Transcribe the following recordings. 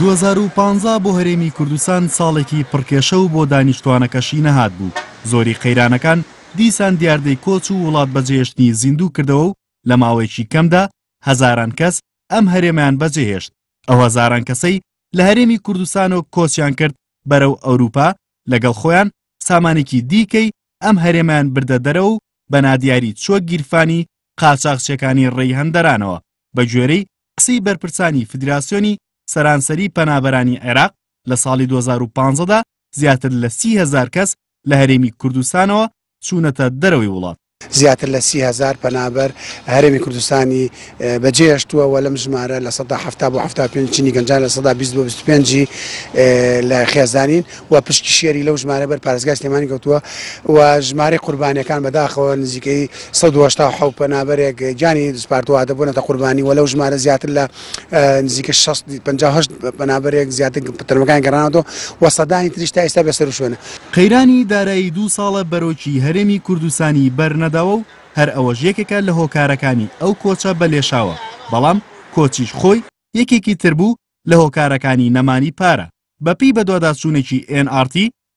2015 بۆ هەرێمی کوردستان ساڵێکی پڕکێشە و بۆ دانیشتوانەکەشی نەهات بوو زۆری قەیرانەکان دیسان دیاردەی کۆچ و وڵات بەجێشتنی زیندوو کردەوە و لە ماوەیەکی کەمدا هەزاران کەس ئەم هەرێمیان بەجێهێشت ئەو هەزاران کەسەی لە هەرێمی کوردستانەوە کۆچیان کرد بەرەو ئەوروپا لەگەڵ خۆیان سامانێکی دیکەی ئەم هەرێمیان بردە دەرەوە و بە نادیاری چۆک گیرفانی قاچاقچەکانی ڕێی هەندەرانەوە بە گوێرەی قسەی بەرپرسانی فدراسیۆنی سەرانسەری پەنابەرانی عێراق لە ساڵی 2015دا زیاتر لە 300هزار کەس لە هەرێمی کوردستانەوە چوونەتە دەرەوەی وڵات زیاتر لە سیهزار پەنابەر هەرێمی کوردستانی بەجێشتووەوە لەم ژمارە لە سەدا بۆ ه پێ چینی گەنجان لە سەدا 25 لە خێزانین و پشتی شێری لەو ژمارە بەر پارێزگای سلێمانی گەوتووە و ژمارە قوربانیەکان بەداخەوە نزیکەی 1970 پەنابەرێک جانی دسپارتووا دەبوونەتە قوربانی و لەو ژمارە زیاتر لە نزیکە 1950 بەنابەرێک زیاتر پترمەکان گەڕانەوە و سەدانی تریشتا ئێستا بەسەر شوێنە قەیرانی دارایی دوو ساڵە بەرۆکی هەرێمی کوردستانی بەرنەداوە کراوە و هەر ئەوەش یەکێکە لە هۆکارەکانی ئەو کۆچە بەلێشاوە بەڵام کۆچیش خۆی یەکێکی تربوو لە هۆکارەکانی نەمانی پارە بەپی بە دوواداچوونێکی NRT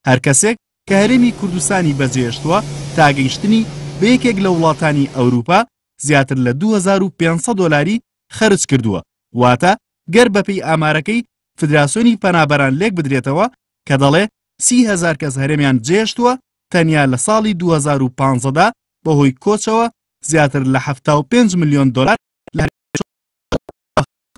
هەر کەسێک کە هەرێمی کوردستانی بەجێشتووە تاگەیشتنی بە یەکێک لە وڵاتانی ئەوروپا زیاتر لە 2500 دلاری خرج کردووە واتە گەر بەپی ئامارەکەی فدراسۆنی پەنابەران لێک بدرێتەوە کە دەڵێ سیهزار کەس هەرێمیان جێشتووە تەنیا لە ساڵی 2015دا بەهۆی کۆچەوە زیاتر لە 5 میلیۆن دلار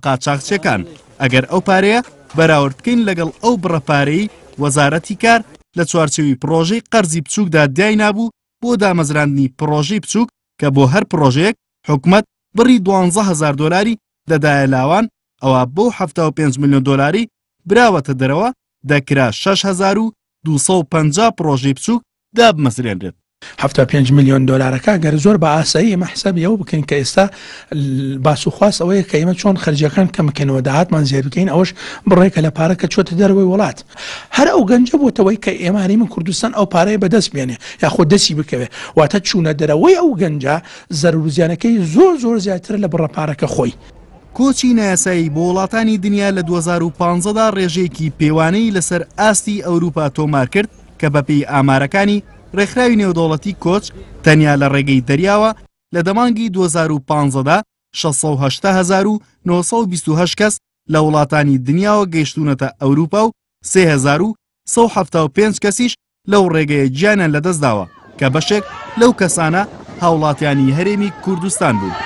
قاچاقچەکان ئەگەر ئەو پارەیە بەراوردکەین لەگەڵ ئەو بڕەپارەی وەزارەتی کار لە چوارچەوی پرۆژەی قەرزی بچووکدا دیای نبوو بۆ دامەزراندنی پرۆژەی بچووک کە بۆ هەر پرۆژەیەک حکومت بڕی 12000 دلاری دەدایە لاوان ئەوە بۆ 5 میلیۆن دلاری براوەتە دەرەوە دەکرا 6250 پرۆژەی بچووک دابمەزرێنرێت 5 میلیۆن دلارەکە گەر زۆر بە ئاسایی ئمە حسب ئەو بکەین کە ئێستا باسوخواست ئەوەیە کە ئمە چۆن خرجەکان کە مکەنەوە داهاتمان زیێر بکەین ئەوش بڕێکە لە پارەکە چۆتە دەروەوەی وڵات هەر ئەو گەنجە بۆتەوەی کە ئێماری من کوردستان ئەو پارەیە بەدەست بێنێ یاخۆ دەسی بکەوێ واتە چوونە دەرەوەی ئەو گەنجە زەرروزیانەکەی زۆر زۆر زیاتر لە بڕەپارەکە خۆی. کۆچی نایاسایی بۆ وڵاتانی دنیا لە 2015دا ڕێژێکی پێوانەی لەسەر ئاستی ئەوروپا تۆمار کرد کە بەپی ئامارەکانی ڕێکخراوی نێودوڵەتی کۆچ تەنیا لە ڕێگەی دەریاوە لە دەمانگی 2015دا 1920 کەس لە وڵاتانی دنیاوە گەیشتونەتە ئەوروپا و 1975 کەسیش لەو ڕێگەیە گیانیان لەدەستداوە کە بەشێک لەو کەسانە هاوڵاتیانی هەرێمی کوردستان بوو.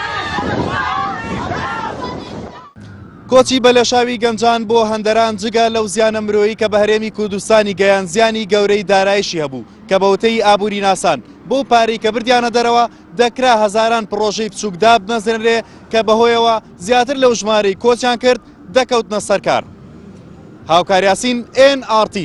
کۆچی بەلەشاوی گەنجان بۆ هەندەران جگە لەو زیانە مرۆیی کە بە هەرێمی کوردستانی گەیان زیانی گەورەی دارایشی هەبوو کە بەوتەی ئابووری ناسان بۆ پارەی کە بردیانە دەرەوە دەکرا هەزاران پرۆژەی بچووکداب نەزرێ کە بەهۆیەوە زیاتر لەو ژمارەی کۆچیان کرد دەکەوتنە سەرکار هاوکاریاسین NRT